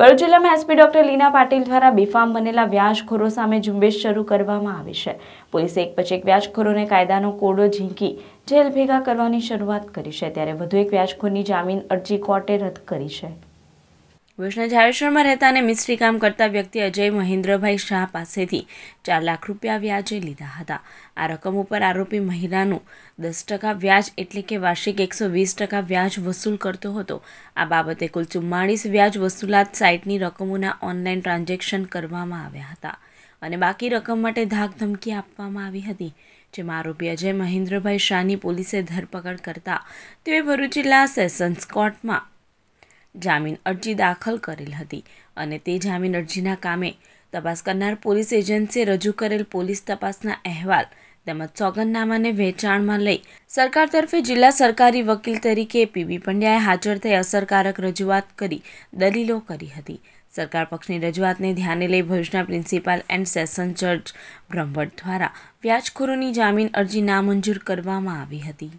ભરૂચ જિલ્લામાં SP doctor લીના પાટીલ દ્વારા બેફામ બનેલા વ્યાજખોરો સામે ઝુંબેશ શરૂ કરવામાં આવી છે પોલીસે એક પછી એક વ્યાજખોરોને કાયદાનો કોડો ઝીંકી જેલ ભેગા કરવાની શરૂઆત કરી છે ત્યારે વધુ એક વ્યાજખોરની જામીન અરજી કોર્ટે રદ કરી છે વૈષ્ણવ જાડેશ્વરમાં રહેતા અને મિસ્ત્રી કામ કરતા વ્યક્તિ અજય મહેન્દ્રભાઈ શાહ પાસેથી ચાર લાખ રૂપિયા વ્યાજે લીધા હતા આ રકમ ઉપર આરોપી મહિલાનું દસ ટકા વ્યાજ એટલે કે વાર્ષિક એકસો વીસ ટકા વ્યાજ વસૂલ કરતો હતો આ બાબતે કુલ ચુમ્માળીસ વ્યાજ વસૂલાત સાઇટની રકમોના ઓનલાઈન ટ્રાન્ઝેક્શન કરવામાં આવ્યા હતા અને બાકી રકમ માટે ધાક ધમકી આપવામાં આવી હતી જેમાં આરોપી અજય મહેન્દ્રભાઈ શાહની પોલીસે ધરપકડ કરતા તેઓએ ભરૂચ જિલ્લા સેશન્સ કોર્ટમાં જામીન અરજી દાખલ કરેલ હતી અને તે જામીન અરજીના કામે તપાસ કરનાર પોલીસ એજન્સીએ રજૂ કરેલ પોલીસ તપાસના અહેવાલ તેમજ સોગંદનામાને વેચાણમાં લઈ સરકાર તરફે જિલ્લા સરકારી વકીલ તરીકે પીબી પંડ્યાએ હાજર થઈ અસરકારક રજૂઆત કરી દલીલો કરી હતી સરકાર પક્ષની રજૂઆતને ધ્યાને લઈ ભરૂચના પ્રિન્સિપાલ એન્ડ સેશન જજ બ્રહ્મભટ્ટ દ્વારા વ્યાજખોરોની જામીન અરજી નામંજૂર કરવામાં આવી હતી